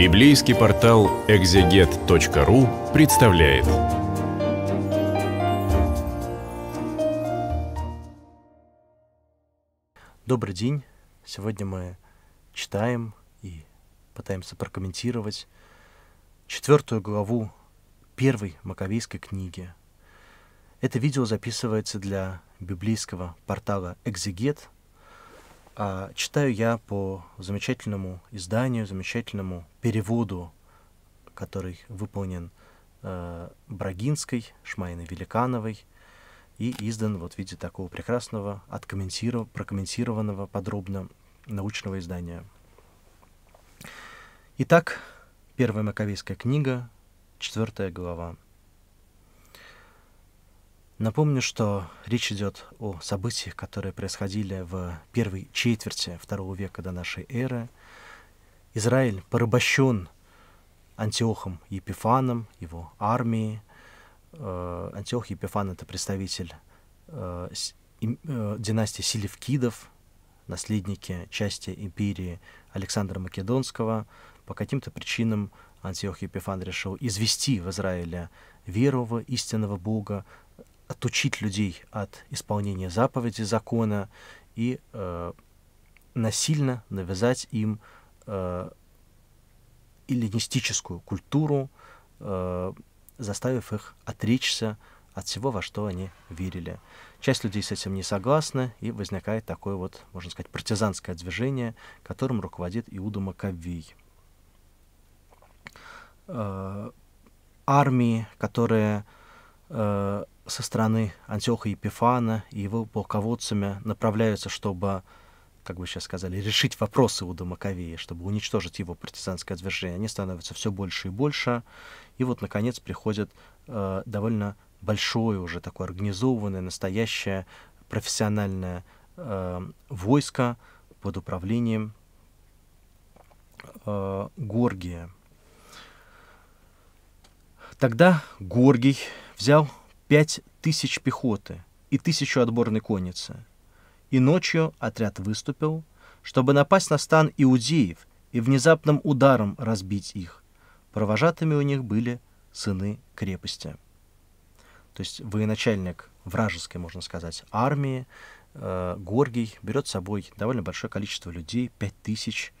Библейский портал экзегет.ру представляет. Добрый день. Сегодня мы читаем и пытаемся прокомментировать четвертую главу первой Маковейской книги. Это видео записывается для библейского портала «Экзегет», а, читаю я по замечательному изданию, замечательному переводу, который выполнен э, Брагинской, Шмайной Великановой и издан вот в виде такого прекрасного, откомментиров... прокомментированного подробно научного издания. Итак, Первая Маковейская книга, четвертая глава. Напомню, что речь идет о событиях, которые происходили в первой четверти второго века до нашей эры. Израиль порабощен Антиохом Епифаном, его армией. Э, Антиох Епифан — это представитель э, э, династии Селевкидов, наследники части империи Александра Македонского. По каким-то причинам Антиох Епифан решил извести в Израиле верового истинного Бога, отучить людей от исполнения заповеди закона и э, насильно навязать им э, эллинистическую культуру, э, заставив их отречься от всего, во что они верили. Часть людей с этим не согласна, и возникает такое вот, можно сказать, партизанское движение, которым руководит Иуда Маковей. Э, армии, которые Э, со стороны Антиоха Епифана и его полководцами направляются, чтобы, как бы сейчас сказали, решить вопросы у Макавея, чтобы уничтожить его партизанское движение. Они становятся все больше и больше. И вот, наконец, приходит э, довольно большое уже такое организованное, настоящее профессиональное э, войско под управлением э, Горгия. Тогда Горгий взял пять тысяч пехоты и тысячу отборной конницы. И ночью отряд выступил, чтобы напасть на стан иудеев и внезапным ударом разбить их. Провожатыми у них были сыны крепости. То есть военачальник вражеской, можно сказать, армии, э, Горгий берет с собой довольно большое количество людей, пять тысяч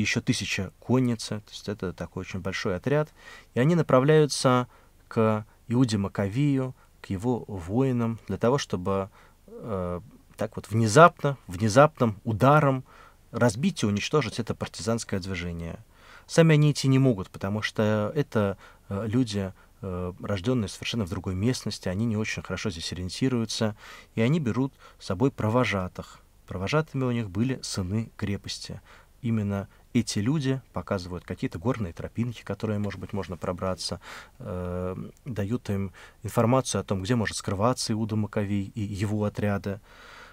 еще тысяча конницы, то есть это такой очень большой отряд, и они направляются к Иуде Маковию, к его воинам, для того, чтобы э, так вот внезапно, внезапным ударом разбить и уничтожить это партизанское движение. Сами они идти не могут, потому что это э, люди, э, рожденные совершенно в другой местности, они не очень хорошо здесь ориентируются, и они берут с собой провожатых. Провожатыми у них были сыны крепости, именно эти люди показывают какие-то горные тропинки, которые, может быть, можно пробраться, э, дают им информацию о том, где может скрываться Иуда Маковей и его отряды.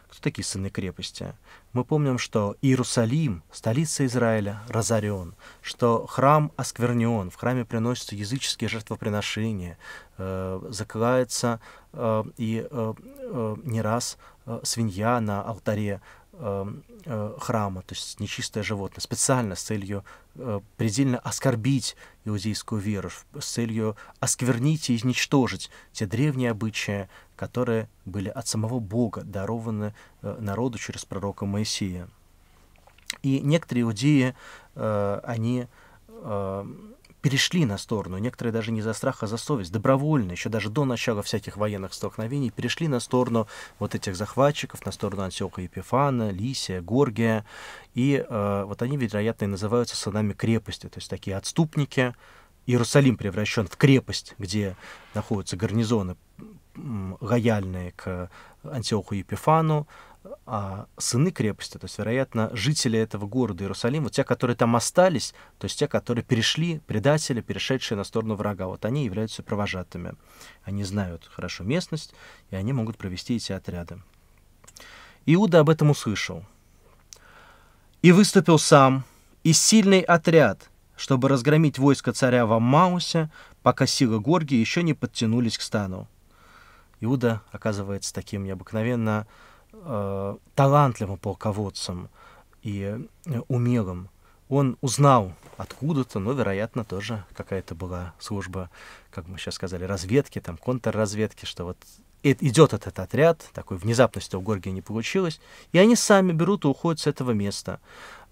Кто такие сыны крепости? Мы помним, что Иерусалим, столица Израиля, разорен, что храм осквернен, в храме приносятся языческие жертвоприношения, э, закрывается э, и э, э не раз э, свинья на алтаре Эм, э, храма, то есть нечистое животное, специально с целью э, предельно оскорбить иудейскую веру, с целью осквернить и изничтожить те древние обычаи, которые были от самого Бога дарованы э, народу через пророка Моисея. И некоторые иудеи, они перешли на сторону, некоторые даже не за страх, а за совесть, добровольно, еще даже до начала всяких военных столкновений, перешли на сторону вот этих захватчиков, на сторону Антиоха Епифана, Лисия, Горгия, и э, вот они, вероятно, и называются сынами крепости, то есть такие отступники, Иерусалим превращен в крепость, где находятся гарнизоны лояльные к Антиоху Епифану, а, сыны крепости, то есть, вероятно, жители этого города Иерусалим, вот те, которые там остались, то есть те, которые перешли, предатели, перешедшие на сторону врага, вот они являются провожатыми. Они знают хорошо местность, и они могут провести эти отряды. Иуда об этом услышал. И выступил сам, и сильный отряд, чтобы разгромить войско царя в Аммаусе, пока силы Горги еще не подтянулись к стану. Иуда оказывается таким необыкновенно э, талантливым полководцем и э, умелым. Он узнал откуда-то, но, вероятно, тоже какая-то была служба, как мы сейчас сказали, разведки, там, контрразведки, что вот идет этот отряд, такой внезапности у Горгия не получилось, и они сами берут и уходят с этого места.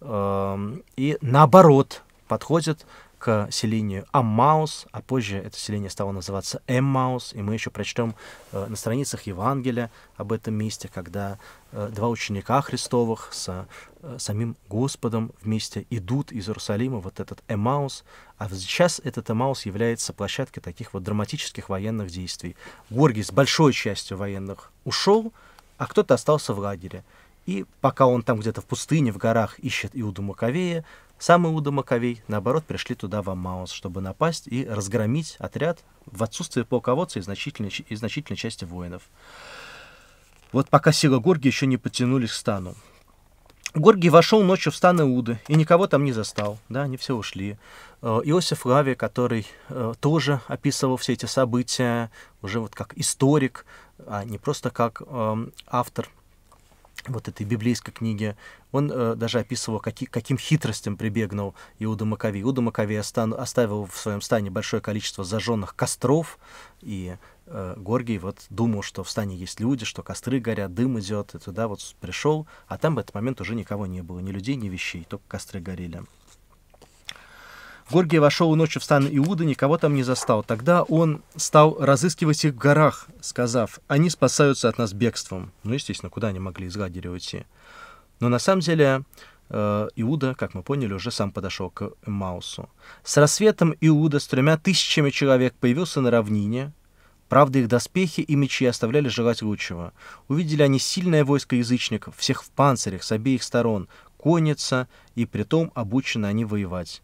Эм, и наоборот, подходят к селению Аммаус, а позже это селение стало называться Эммаус, и мы еще прочтем э, на страницах Евангелия об этом месте, когда э, два ученика Христовых с э, самим Господом вместе идут из Иерусалима, вот этот Эммаус, а сейчас этот Эммаус является площадкой таких вот драматических военных действий. Горгий с большой частью военных ушел, а кто-то остался в лагере. И пока он там где-то в пустыне, в горах ищет Иуду Маковея, сам Иуда Маковей, наоборот, пришли туда в Аммаус, чтобы напасть и разгромить отряд в отсутствие полководца и значительной, и значительной части воинов. Вот пока сила Горги еще не потянулись к стану. Горгий вошел ночью в стан Иуды и никого там не застал, да, они все ушли. Э, Иосиф Лави, который э, тоже описывал все эти события, уже вот как историк, а не просто как эм, автор вот этой библейской книге, он э, даже описывал, каки, каким хитростям прибегнул Иуда Макови. Иуда Макови остан, оставил в своем стане большое количество зажженных костров, и э, Горгий вот думал, что в стане есть люди, что костры горят, дым идет, и туда вот пришел, а там в этот момент уже никого не было, ни людей, ни вещей, только костры горели. Горгий вошел ночью в стан Иуда, никого там не застал. Тогда он стал разыскивать их в горах, сказав, они спасаются от нас бегством. Ну, естественно, куда они могли из лагеря уйти? Но на самом деле э, Иуда, как мы поняли, уже сам подошел к Маусу. С рассветом Иуда с тремя тысячами человек появился на равнине. Правда, их доспехи и мечи оставляли желать лучшего. Увидели они сильное войско язычников, всех в панцирях с обеих сторон, конница, и притом обучены они воевать.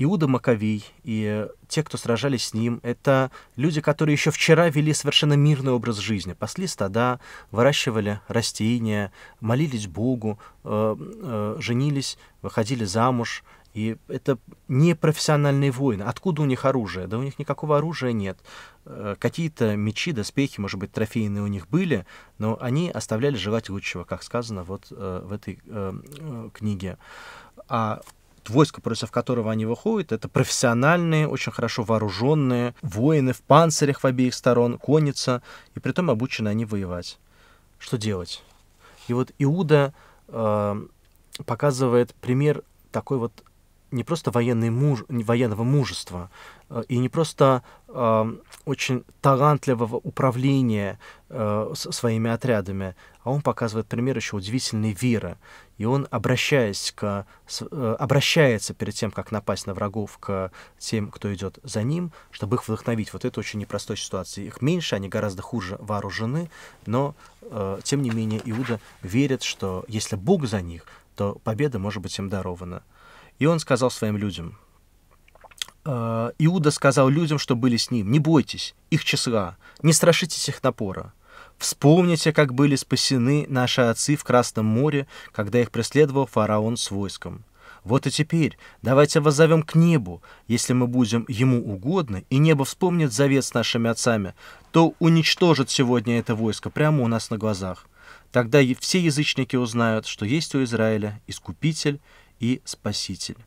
Иуда Маковий и те, кто сражались с ним, это люди, которые еще вчера вели совершенно мирный образ жизни, пасли стада, выращивали растения, молились Богу, э, э, женились, выходили замуж. И это не профессиональные воины. Откуда у них оружие? Да у них никакого оружия нет. Э, какие-то мечи, доспехи, может быть, трофейные у них были, но они оставляли желать лучшего, как сказано вот в этой книге. А войско, против которого они выходят, это профессиональные, очень хорошо вооруженные воины в панцирях в обеих сторон, конница, и притом обучены они воевать. Что делать? И вот Иуда э, показывает пример такой вот не просто военный муж, военного мужества э, и не просто э, очень талантливого управления э, своими отрядами, а он показывает пример еще удивительной веры. И он, обращаясь к, э, обращается перед тем, как напасть на врагов, к тем, кто идет за ним, чтобы их вдохновить. Вот это очень непростой ситуации. Их меньше, они гораздо хуже вооружены, но, э, тем не менее, Иуда верит, что если Бог за них, то победа может быть им дарована. И он сказал своим людям, «Э, Иуда сказал людям, что были с ним, не бойтесь их числа, не страшитесь их напора. Вспомните, как были спасены наши отцы в Красном море, когда их преследовал фараон с войском. Вот и теперь давайте воззовем к небу. Если мы будем ему угодны, и небо вспомнит завет с нашими отцами, то уничтожит сегодня это войско прямо у нас на глазах. Тогда все язычники узнают, что есть у Израиля искупитель, и Спаситель.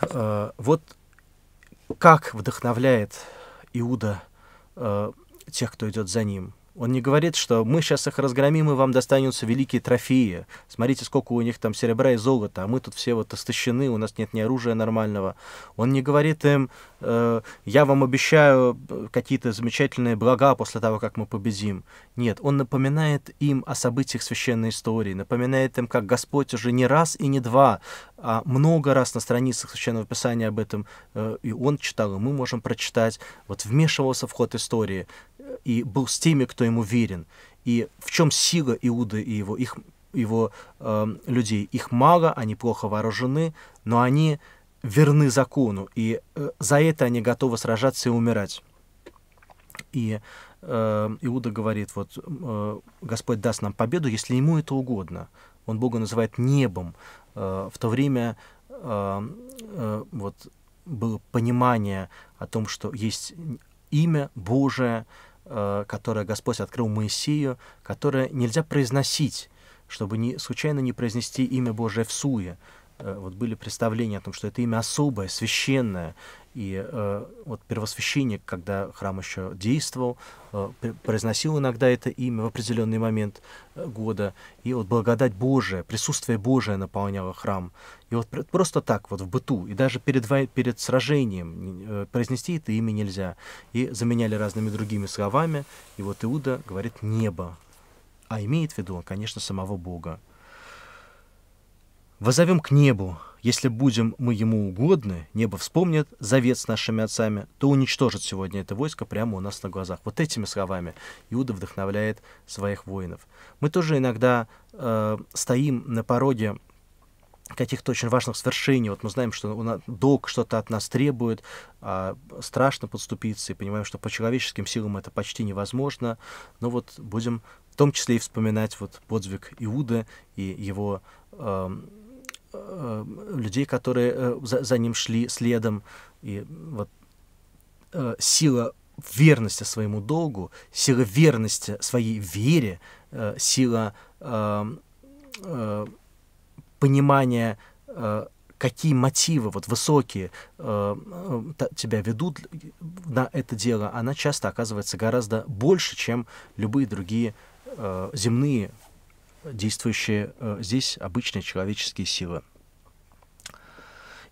Э, вот как вдохновляет Иуда э, тех, кто идет за ним. Он не говорит, что мы сейчас их разгромим, и вам достанутся великие трофеи. Смотрите, сколько у них там серебра и золота, а мы тут все вот истощены, у нас нет ни оружия нормального. Он не говорит им, э, я вам обещаю э, какие-то замечательные блага после того, как мы победим. Нет, он напоминает им о событиях священной истории, напоминает им, как Господь уже не раз и не два, а много раз на страницах Священного Писания об этом э, и он читал, и мы можем прочитать. Вот вмешивался в ход истории, и был с теми, кто ему верен. И в чем сила Иуда и его, их, его э, людей? Их мало, они плохо вооружены, но они верны закону, и э, за это они готовы сражаться и умирать. И э, Иуда говорит, вот э, Господь даст нам победу, если ему это угодно. Он Бога называет небом. Э, в то время э, э, вот было понимание о том, что есть имя Божие, Э, которое Господь открыл Моисею, которое нельзя произносить, чтобы не, случайно не произнести имя Божие в суе, Э, вот были представления о том, что это имя особое, священное. И э, вот первосвященник, когда храм еще действовал, э, произносил иногда это имя в определенный момент э, года. И вот благодать Божия, присутствие Божие наполняло храм. И вот просто так, вот в быту, и даже перед, перед сражением э, произнести это имя нельзя. И заменяли разными другими словами. И вот Иуда говорит «небо», а имеет в виду конечно, самого Бога. Возовем к небу. Если будем мы ему угодны, небо вспомнит завет с нашими отцами, то уничтожит сегодня это войско прямо у нас на глазах. Вот этими словами Иуда вдохновляет своих воинов. Мы тоже иногда э, стоим на пороге каких-то очень важных свершений. Вот мы знаем, что у нас долг что-то от нас требует, а страшно подступиться, и понимаем, что по человеческим силам это почти невозможно. Но вот будем в том числе и вспоминать вот подвиг Иуда и его э, Э, людей, которые э, за, за ним шли следом. И вот э, сила верности своему долгу, сила верности своей вере, сила понимания, какие мотивы вот высокие тебя ведут на это дело, она часто оказывается гораздо больше, чем любые другие земные действующие э, здесь обычные человеческие силы.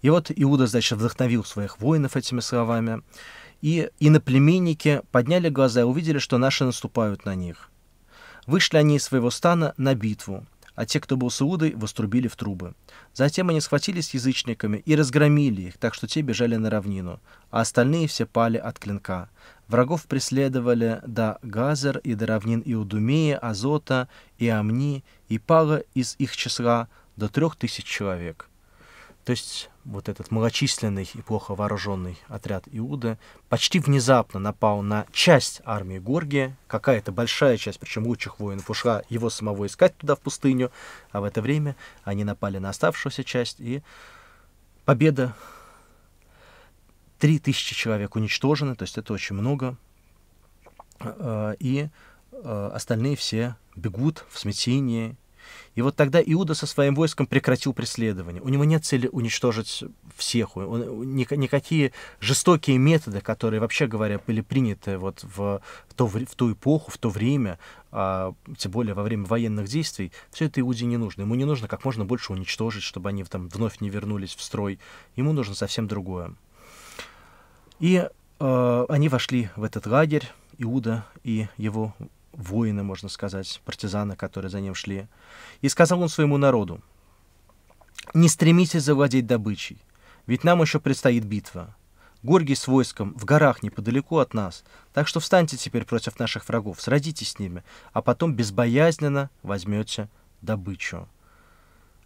И вот Иуда, значит, вдохновил своих воинов этими словами, и иноплеменники подняли глаза и увидели, что наши наступают на них. Вышли они из своего стана на битву, а те, кто был с Иудой, вострубили в трубы. Затем они схватились с язычниками и разгромили их, так что те бежали на равнину, а остальные все пали от клинка. Врагов преследовали до Газер и до равнин Иудумеи, Азота и Амни, и пало из их числа до трех тысяч человек. То есть вот этот малочисленный и плохо вооруженный отряд Иуда почти внезапно напал на часть армии Горгия, какая-то большая часть, причем лучших воинов ушла его самого искать туда в пустыню, а в это время они напали на оставшуюся часть, и победа Три тысячи человек уничтожены, то есть это очень много, а, и а, остальные все бегут в смятении, и вот тогда Иуда со своим войском прекратил преследование. У него нет цели уничтожить всех. Он, никакие жестокие методы, которые, вообще говоря, были приняты вот в, то, в ту эпоху, в то время, а, тем более во время военных действий, все это Иуде не нужно. Ему не нужно как можно больше уничтожить, чтобы они там вновь не вернулись в строй. Ему нужно совсем другое. И э, они вошли в этот лагерь, Иуда и его воины, можно сказать, партизаны, которые за ним шли. И сказал он своему народу, «Не стремитесь завладеть добычей, ведь нам еще предстоит битва. Горги с войском в горах неподалеку от нас, так что встаньте теперь против наших врагов, сразитесь с ними, а потом безбоязненно возьмете добычу».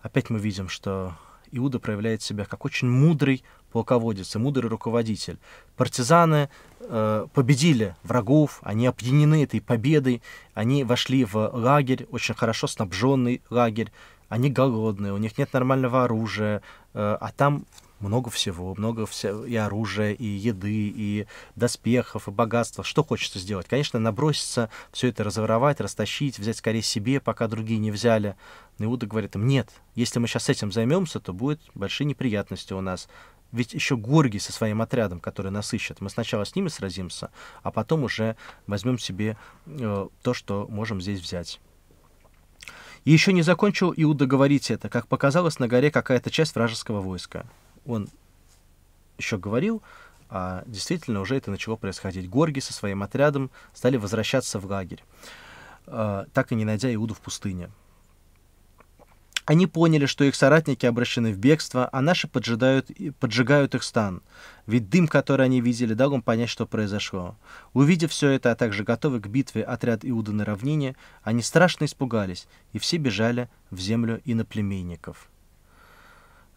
Опять мы видим, что Иуда проявляет себя как очень мудрый полководец и мудрый руководитель. Партизаны э, победили врагов, они опьянены этой победой, они вошли в лагерь, очень хорошо снабженный лагерь, они голодные, у них нет нормального оружия, э, а там много всего, много вся, и оружия, и еды, и доспехов, и богатства. Что хочется сделать? Конечно, наброситься, все это разворовать, растащить, взять скорее себе, пока другие не взяли. Но Иуда говорит им, нет, если мы сейчас этим займемся, то будет большие неприятности у нас. Ведь еще Горгий со своим отрядом, который нас ищет, мы сначала с ними сразимся, а потом уже возьмем себе э, то, что можем здесь взять. И еще не закончил Иуда говорить это, как показалось на горе какая-то часть вражеского войска. Он еще говорил, а действительно уже это начало происходить. Горги со своим отрядом стали возвращаться в лагерь, э, так и не найдя Иуду в пустыне. Они поняли, что их соратники обращены в бегство, а наши поджидают, поджигают их стан. Ведь дым, который они видели, дал им понять, что произошло. Увидев все это, а также готовый к битве отряд Иуда на равнине, они страшно испугались, и все бежали в землю иноплеменников.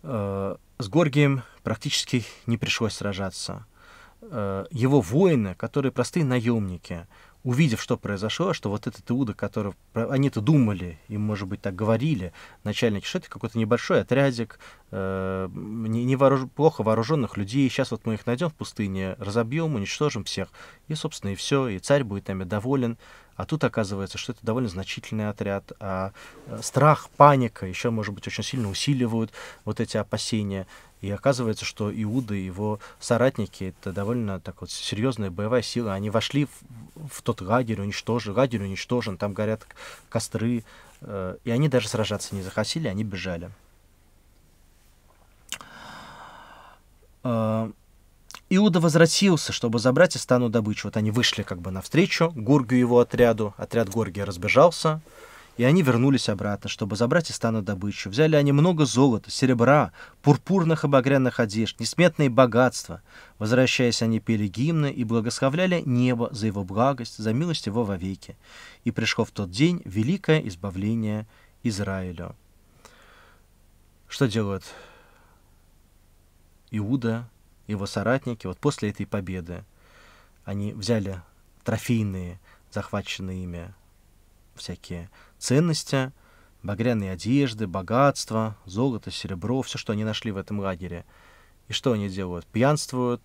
Э, с Горгием практически не пришлось сражаться. Э, его воины, которые простые наемники, увидев, что произошло, что вот этот Иуда, который... Они-то думали, им, может быть, так говорили, начальники, что это какой-то небольшой отрядик, э, не, не вооруж... плохо вооруженных людей, сейчас вот мы их найдем в пустыне, разобьем, уничтожим всех, и, собственно, и все, и царь будет нами доволен. А тут оказывается, что это довольно значительный отряд. А э, страх, паника еще, может быть, очень сильно усиливают вот эти опасения. И оказывается, что Иуда и его соратники, это довольно так вот серьезная боевая сила. Они вошли в, в тот лагерь, уничтожен, лагерь уничтожен, там горят костры. Э, и они даже сражаться не захотели, они бежали. Э, Иуда возвратился, чтобы забрать Истану добычу. Вот они вышли как бы навстречу Горгию его отряду. Отряд Горгия разбежался. И они вернулись обратно, чтобы забрать и стану добычу. Взяли они много золота, серебра, пурпурных и багряных одежд, несметные богатства. Возвращаясь, они пели гимны и благословляли небо за его благость, за милость его вовеки. И пришло в тот день великое избавление Израилю. Что делают Иуда его соратники, вот после этой победы, они взяли трофейные, захваченные ими всякие ценности, багряные одежды, богатство, золото, серебро, все, что они нашли в этом лагере. И что они делают? Пьянствуют,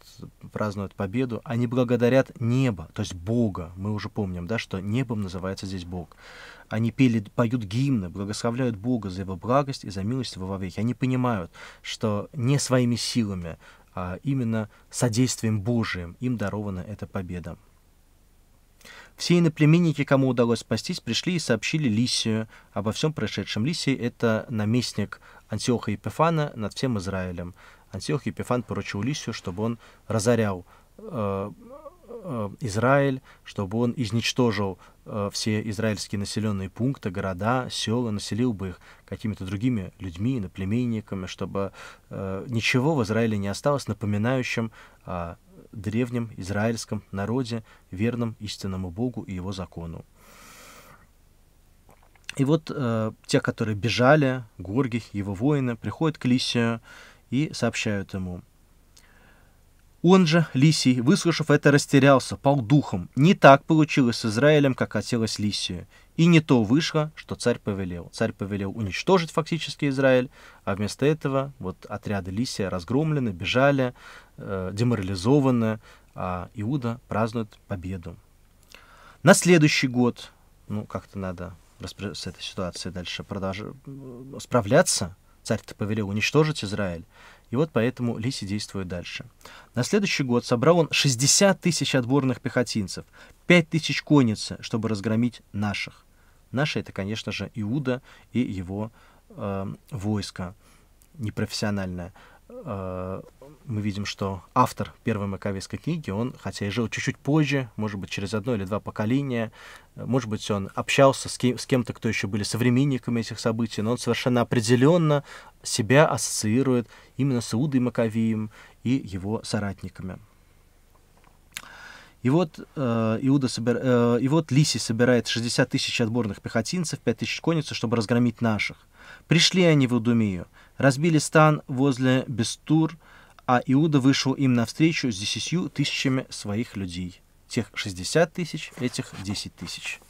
празднуют победу. Они благодарят небо, то есть Бога. Мы уже помним, да, что небом называется здесь Бог. Они пели, поют гимны, благословляют Бога за его благость и за милость его вовеки. Они понимают, что не своими силами, а, именно содействием Божиим им дарована эта победа. Все иноплеменники, кому удалось спастись, пришли и сообщили Лисию обо всем происшедшем. Лисий — это наместник Антиоха Епифана над всем Израилем. Антиох Епифан поручил Лисию, чтобы он разорял э, Э, Израиль, чтобы он изничтожил э, все израильские населенные пункты, города, села, населил бы их какими-то другими людьми, наплеменниками, чтобы э, ничего в Израиле не осталось напоминающим о древнем израильском народе, верном истинному Богу и его закону. И вот э, те, которые бежали, Горгих, его воины, приходят к Лисию и сообщают ему – он же, Лисий, выслушав это, растерялся, пал духом. Не так получилось с Израилем, как хотелось Лисию. И не то вышло, что царь повелел. Царь повелел уничтожить фактически Израиль, а вместо этого вот отряды Лисия разгромлены, бежали, э, деморализованы, а Иуда празднует победу. На следующий год, ну как-то надо с этой ситуацией дальше продолжать э, справляться, царь-то повелел уничтожить Израиль. И вот поэтому Лиси действует дальше. На следующий год собрал он 60 тысяч отборных пехотинцев, 5 тысяч конницы, чтобы разгромить наших. Наши — это, конечно же, Иуда и его э, войско непрофессиональное. Э, мы видим, что автор первой маковейской книги, он, хотя и жил чуть-чуть позже, может быть, через одно или два поколения, э, может быть, он общался с, кем- то кто еще были современниками этих событий, но он совершенно определенно себя ассоциирует именно с Иудой Маковеем и его соратниками. И вот, э, Иуда собир... э, и вот Лисий собирает 60 тысяч отборных пехотинцев, 5 тысяч конницы, чтобы разгромить наших. Пришли они в Удумию, разбили стан возле Бестур, а Иуда вышел им навстречу с десятью тысячами своих людей. Тех 60 тысяч, этих 10 тысяч.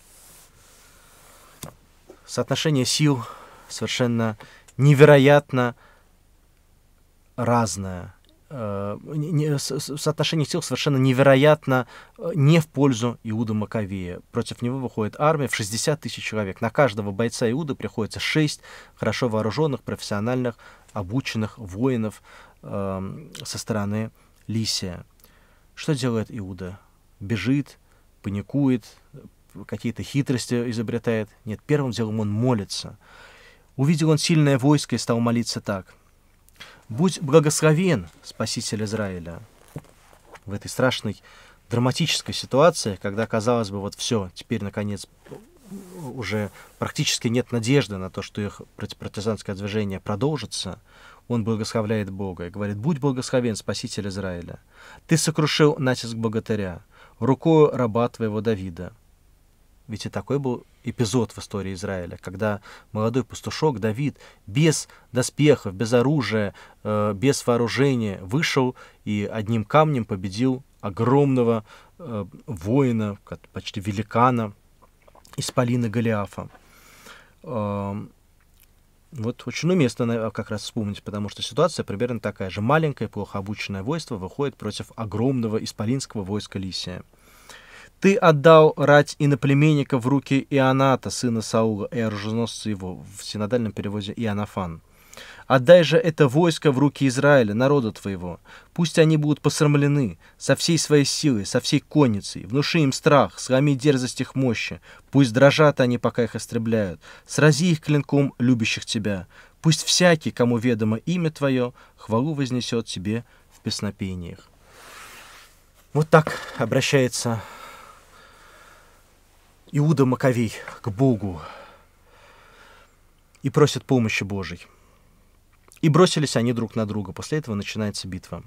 Соотношение сил совершенно невероятно разное. Э, соотношение сил совершенно невероятно э, не в пользу Иуда Маковея. Против него выходит армия в 60 тысяч человек. На каждого бойца Иуда приходится 6 хорошо вооруженных, профессиональных, обученных воинов эм, со стороны Лисия. Что делает Иуда? Бежит, паникует, какие-то хитрости изобретает. Нет, первым делом он молится. Увидел он сильное войско и стал молиться так – Будь благословен, Спаситель Израиля. В этой страшной драматической ситуации, когда, казалось бы, вот все, теперь, наконец, уже практически нет надежды на то, что их протестантское движение продолжится, он благословляет Бога и говорит, «Будь благословен, Спаситель Израиля! Ты сокрушил натиск богатыря, рукою раба твоего Давида, ведь и такой был эпизод в истории Израиля, когда молодой пастушок Давид без доспехов, без оружия, э, без вооружения вышел и одним камнем победил огромного э, воина, почти великана, из исполина Голиафа. Э, вот очень уместно как раз вспомнить, потому что ситуация примерно такая же. Маленькое, плохо обученное войско выходит против огромного исполинского войска Лисия. Ты отдал рать иноплеменника в руки Ионата, сына Саула, и оруженосца его, в синодальном переводе Ионафан. Отдай же это войско в руки Израиля, народа твоего. Пусть они будут посрамлены со всей своей силой, со всей конницей. Внуши им страх, сломи дерзость их мощи. Пусть дрожат они, пока их истребляют. Срази их клинком любящих тебя. Пусть всякий, кому ведомо имя твое, хвалу вознесет тебе в песнопениях. Вот так обращается Иуда Маковей к Богу и просит помощи Божьей. И бросились они друг на друга. После этого начинается битва.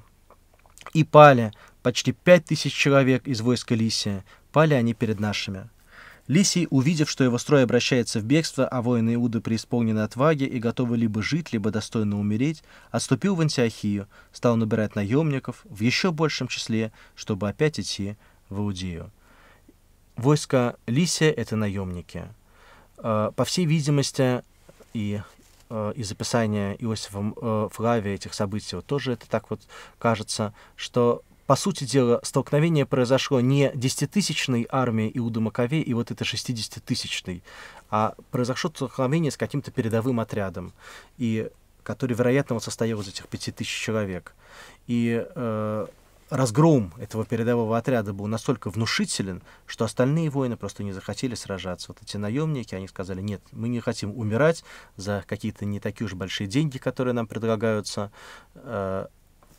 И пали почти пять тысяч человек из войска Лисия. Пали они перед нашими. Лисий, увидев, что его строй обращается в бегство, а воины Иуды преисполнены отваги и готовы либо жить, либо достойно умереть, отступил в Антиохию, стал набирать наемников в еще большем числе, чтобы опять идти в Иудею. Войско Лисия — это наемники. Э, по всей видимости, и э, из описания Иосифа Флавия э, этих событий вот тоже это так вот кажется, что по сути дела, столкновение произошло не десятитысячной армии Иуда Маковей и вот это шестидесятитысячной а произошло столкновение с каким-то передовым отрядом, и, который, вероятно, вот состоял из этих пяти тысяч человек. И э, разгром этого передового отряда был настолько внушителен, что остальные воины просто не захотели сражаться. Вот эти наемники, они сказали, нет, мы не хотим умирать за какие-то не такие уж большие деньги, которые нам предлагаются. Э,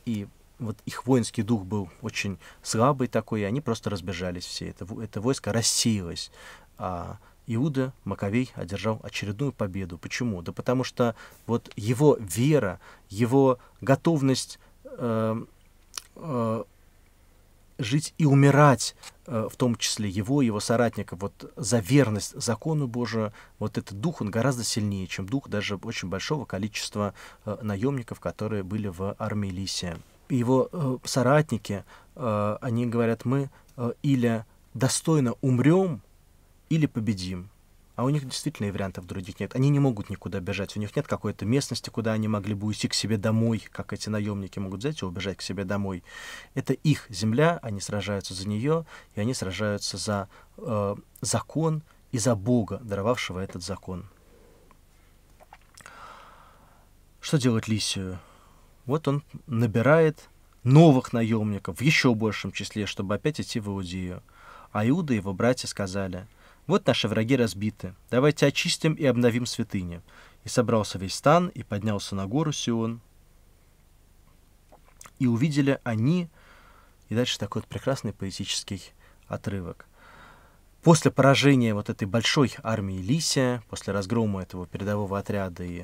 и вот их воинский дух был очень слабый такой, и они просто разбежались все. Это, это войско рассеялось. А Иуда Маковей одержал очередную победу. Почему? Да потому что вот его вера, его готовность э, Э, жить и умирать, э, в том числе его и его соратников, вот за верность закону Божию, вот этот дух, он гораздо сильнее, чем дух даже очень большого количества э, наемников, которые были в армии Лисия. Его соратники, они говорят, мы или достойно умрем, или победим. А у них действительно и вариантов других нет. Они не могут никуда бежать. У них нет какой-то местности, куда они могли бы уйти к себе домой, как эти наемники могут взять и убежать к себе домой. Это их земля, они сражаются за нее, и они сражаются за э, закон и за Бога, даровавшего этот закон. Что делать Лисию? Вот он набирает новых наемников в еще большем числе, чтобы опять идти в Иудею. А Иуда и его братья сказали – вот наши враги разбиты. Давайте очистим и обновим святыни. И собрался весь стан, и поднялся на гору Сион. И увидели они... И дальше такой вот прекрасный поэтический отрывок. После поражения вот этой большой армии Лисия, после разгрома этого передового отряда и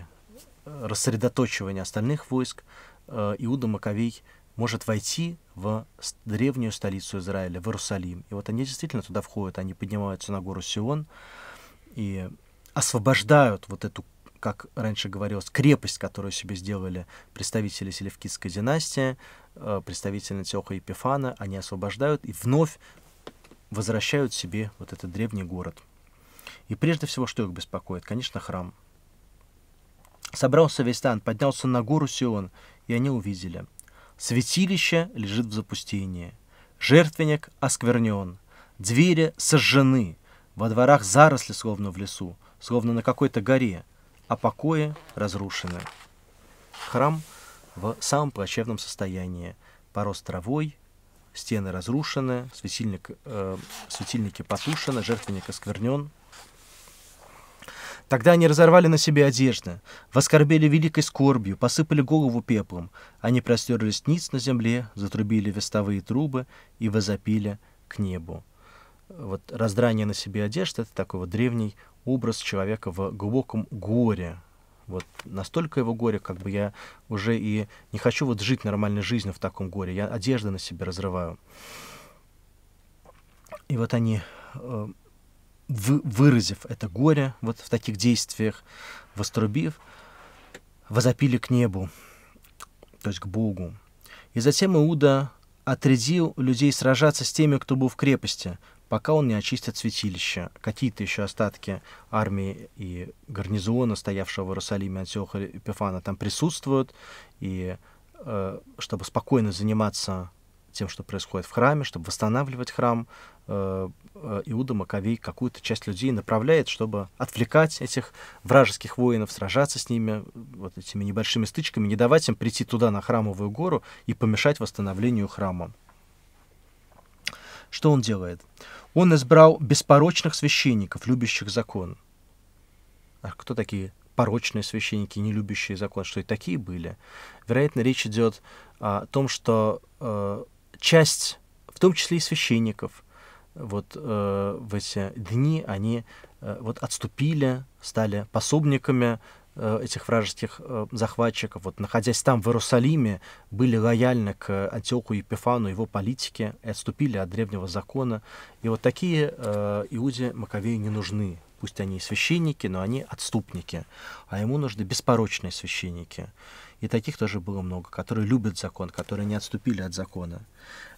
э, рассредоточивания остальных войск, э, Иуда Маковей – может войти в древнюю столицу Израиля, в Иерусалим. И вот они действительно туда входят, они поднимаются на гору Сион и освобождают вот эту, как раньше говорилось, крепость, которую себе сделали представители селевкидской династии, э, представители Антиоха и Епифана, они освобождают и вновь возвращают себе вот этот древний город. И прежде всего, что их беспокоит? Конечно, храм. Собрался весь стан, поднялся на гору Сион, и они увидели – Святилище лежит в запустении. Жертвенник осквернен. Двери сожжены. Во дворах заросли, словно в лесу, словно на какой-то горе, а покои разрушены. Храм в самом плачевном состоянии. Порос травой, стены разрушены, светильник, э, светильники потушены, жертвенник осквернен, Тогда они разорвали на себе одежды, воскорбели великой скорбью, посыпали голову пеплом. Они простерлись ниц на земле, затрубили вестовые трубы и возопили к небу. Вот раздрание на себе одежды — это такой вот древний образ человека в глубоком горе. Вот настолько его горе, как бы я уже и не хочу вот жить нормальной жизнью в таком горе. Я одежды на себе разрываю. И вот они э, вы, выразив это горе вот в таких действиях, вострубив, возопили к небу, то есть к Богу. И затем Иуда отрядил людей сражаться с теми, кто был в крепости, пока он не очистит святилище. Какие-то еще остатки армии и гарнизона, стоявшего в Иерусалиме Антиоха и Пифана, там присутствуют, и э, чтобы спокойно заниматься тем, что происходит в храме, чтобы восстанавливать храм, Э, Иуда Маковей какую-то часть людей направляет, чтобы отвлекать этих вражеских воинов, сражаться с ними вот этими небольшими стычками, не давать им прийти туда, на храмовую гору, и помешать восстановлению храма. Что он делает? Он избрал беспорочных священников, любящих закон. А кто такие порочные священники, не любящие закон? Что и такие были? Вероятно, речь идет о том, что э, часть, в том числе и священников – вот э, в эти дни они э, вот отступили, стали пособниками э, этих вражеских э, захватчиков, вот находясь там, в Иерусалиме, были лояльны к Антиоху Епифану, его политике, и отступили от древнего закона. И вот такие э, Иуде Маковею не нужны. Пусть они и священники, но они отступники. А ему нужны беспорочные священники. И таких тоже было много, которые любят закон, которые не отступили от закона.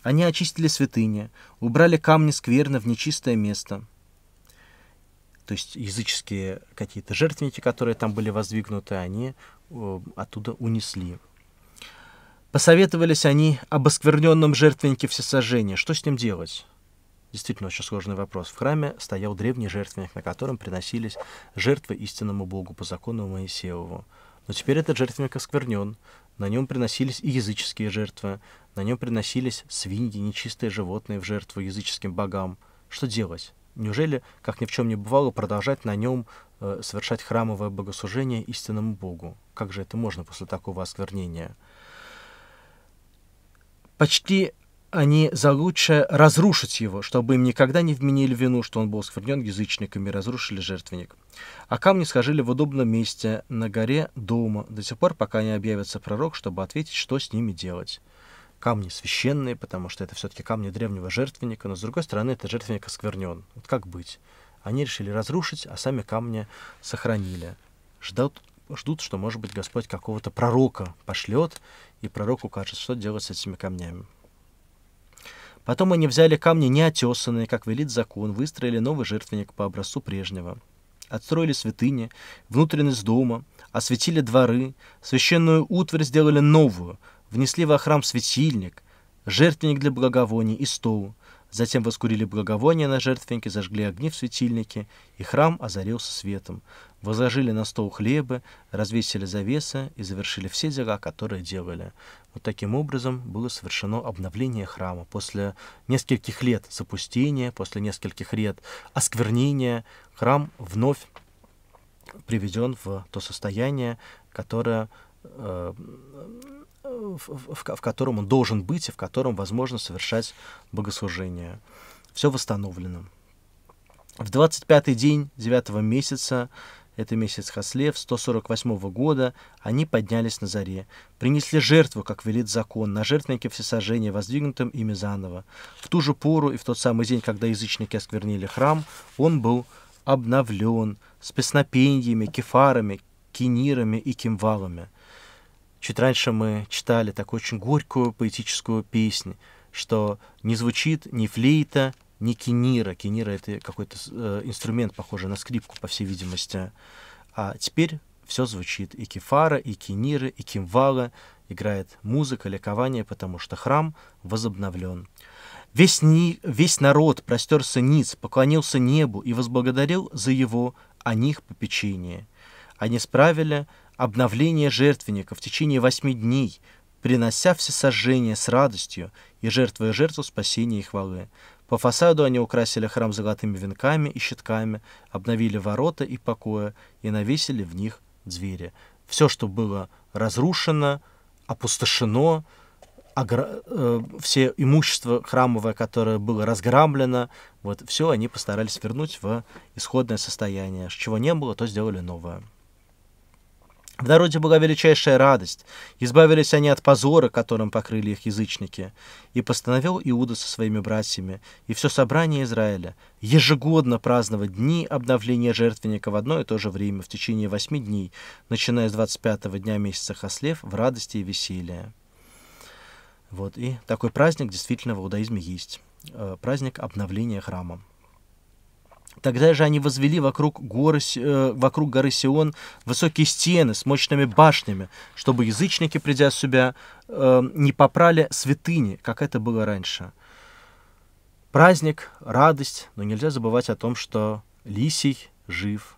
Они очистили святыни, убрали камни скверно в нечистое место. То есть языческие какие-то жертвенники, которые там были воздвигнуты, они э, оттуда унесли. Посоветовались они об оскверненном жертвеннике всесожжения. Что с ним делать? Действительно, очень сложный вопрос. В храме стоял древний жертвенник, на котором приносились жертвы истинному Богу по закону Моисееву. Но теперь этот жертвенник осквернен, на нем приносились и языческие жертвы, на нем приносились свиньи, нечистые животные в жертву языческим богам. Что делать? Неужели, как ни в чем не бывало, продолжать на нем э, совершать храмовое богослужение истинному Богу? Как же это можно после такого осквернения? Почти они за лучше разрушить его, чтобы им никогда не вменили вину, что он был осквернен язычниками, разрушили жертвенник. А камни схожили в удобном месте, на горе дома, до тех пор, пока не объявится пророк, чтобы ответить, что с ними делать. Камни священные, потому что это все-таки камни древнего жертвенника, но с другой стороны, это жертвенник осквернен. Вот как быть? Они решили разрушить, а сами камни сохранили. Ждут, ждут что, может быть, Господь какого-то пророка пошлет, и пророк укажет, что делать с этими камнями. Потом они взяли камни неотесанные, как велит закон, выстроили новый жертвенник по образцу прежнего. Отстроили святыни, внутренность дома, осветили дворы, священную утварь сделали новую, внесли во храм светильник, жертвенник для благовоний и стол — Затем воскурили благовония на жертвеннике, зажгли огни в светильнике, и храм озарился светом. Возложили на стол хлебы, развесили завесы и завершили все дела, которые делали. Вот таким образом было совершено обновление храма. После нескольких лет запустения, после нескольких лет осквернения, храм вновь приведен в то состояние, которое э, в, в, в котором он должен быть и в котором возможно совершать богослужение. Все восстановлено. В 25-й день 9 месяца, это месяц Хаслев, 148 -го года, они поднялись на заре, принесли жертву, как велит закон, на жертвеннике всесожжения, воздвигнутым ими заново. В ту же пору и в тот самый день, когда язычники осквернили храм, он был обновлен с песнопениями, кефарами, кинирами и кимвалами – Чуть раньше мы читали такую очень горькую поэтическую песню, что не звучит ни флейта, ни кинира. Кинира — это какой-то э, инструмент, похожий на скрипку, по всей видимости. А теперь все звучит. И кефара, и кинира, и кимвала. Играет музыка, ликование, потому что храм возобновлен. Весь, ни, весь народ простерся ниц, поклонился небу и возблагодарил за его о них попечение. Они справили обновление жертвенника в течение восьми дней, принося все сожжения с радостью и жертвуя жертву спасения и хвалы. По фасаду они украсили храм золотыми венками и щитками, обновили ворота и покоя и навесили в них двери. Все, что было разрушено, опустошено, огра... э, все имущество храмовое, которое было разграблено, вот все они постарались вернуть в исходное состояние. Чего не было, то сделали новое. В народе была величайшая радость. Избавились они от позора, которым покрыли их язычники. И постановил Иуда со своими братьями и все собрание Израиля ежегодно праздновать дни обновления жертвенника в одно и то же время в течение восьми дней, начиная с 25 дня месяца Хаслев в радости и веселье. Вот, и такой праздник действительно в иудаизме есть. Э, праздник обновления храма. Тогда же они возвели вокруг, горы, э, вокруг горы Сион высокие стены с мощными башнями, чтобы язычники, придя в себя, эм, не попрали святыни, как это было раньше. Праздник, радость, но нельзя забывать о том, что Лисий жив,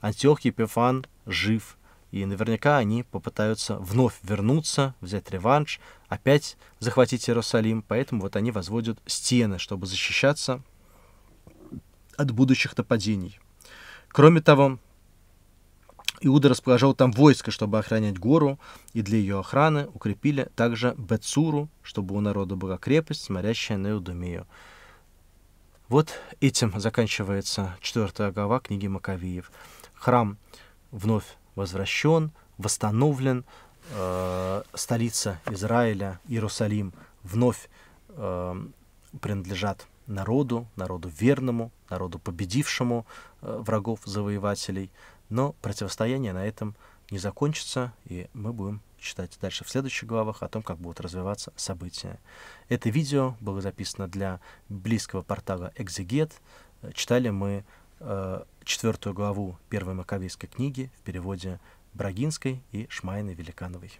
Антиох Епифан жив, и наверняка они попытаются вновь вернуться, взять реванш, опять захватить Иерусалим, поэтому вот они возводят стены, чтобы защищаться – от будущих нападений. Кроме того, Иуда расположил там войско, чтобы охранять гору, и для ее охраны укрепили также Бецуру, чтобы у народа была крепость, смотрящая на Иудумею. Вот этим заканчивается четвертая глава книги Маковеев. Храм вновь возвращен, восстановлен, э, столица Израиля, Иерусалим, вновь э, принадлежат народу, народу верному, народу победившему э, врагов, завоевателей. Но противостояние на этом не закончится, и мы будем читать дальше в следующих главах о том, как будут развиваться события. Это видео было записано для близкого портала «Экзегет». Читали мы э, четвертую главу первой Маковейской книги в переводе Брагинской и Шмайны Великановой.